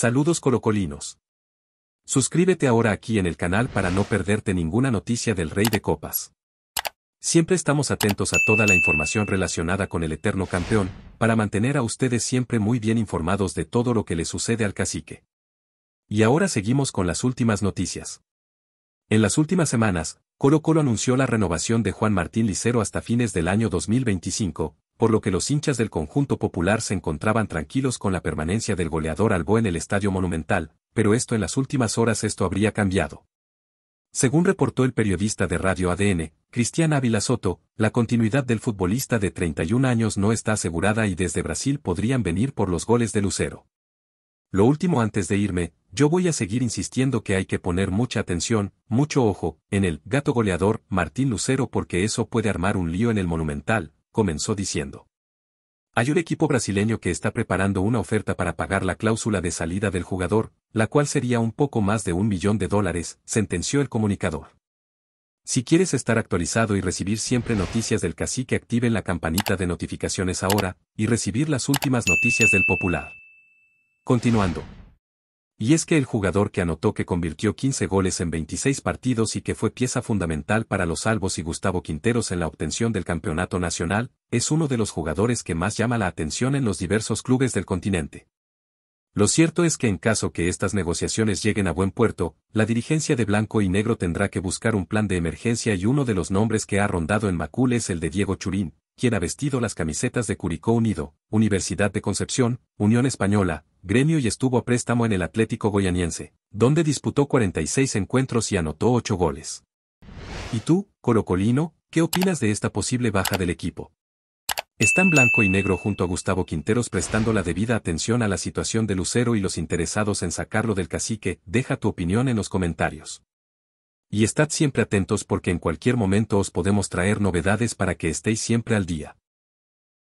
Saludos colocolinos. Suscríbete ahora aquí en el canal para no perderte ninguna noticia del Rey de Copas. Siempre estamos atentos a toda la información relacionada con el eterno campeón, para mantener a ustedes siempre muy bien informados de todo lo que le sucede al cacique. Y ahora seguimos con las últimas noticias. En las últimas semanas, Colo Colo anunció la renovación de Juan Martín Licero hasta fines del año 2025, por lo que los hinchas del conjunto popular se encontraban tranquilos con la permanencia del goleador Albo en el Estadio Monumental, pero esto en las últimas horas esto habría cambiado. Según reportó el periodista de Radio ADN, Cristian Ávila Soto, la continuidad del futbolista de 31 años no está asegurada y desde Brasil podrían venir por los goles de Lucero. Lo último antes de irme, yo voy a seguir insistiendo que hay que poner mucha atención, mucho ojo, en el gato goleador Martín Lucero porque eso puede armar un lío en el monumental, comenzó diciendo. Hay un equipo brasileño que está preparando una oferta para pagar la cláusula de salida del jugador, la cual sería un poco más de un millón de dólares, sentenció el comunicador. Si quieres estar actualizado y recibir siempre noticias del cacique activen la campanita de notificaciones ahora, y recibir las últimas noticias del popular. Continuando. Y es que el jugador que anotó que convirtió 15 goles en 26 partidos y que fue pieza fundamental para los Albos y Gustavo Quinteros en la obtención del campeonato nacional, es uno de los jugadores que más llama la atención en los diversos clubes del continente. Lo cierto es que en caso que estas negociaciones lleguen a buen puerto, la dirigencia de Blanco y Negro tendrá que buscar un plan de emergencia y uno de los nombres que ha rondado en Macul es el de Diego Churín, quien ha vestido las camisetas de Curicó Unido, Universidad de Concepción, Unión Española, gremio y estuvo a préstamo en el Atlético goyaniense, donde disputó 46 encuentros y anotó 8 goles. ¿Y tú, Corocolino, qué opinas de esta posible baja del equipo? Están blanco y negro junto a Gustavo Quinteros prestando la debida atención a la situación de Lucero y los interesados en sacarlo del cacique, deja tu opinión en los comentarios. Y estad siempre atentos porque en cualquier momento os podemos traer novedades para que estéis siempre al día.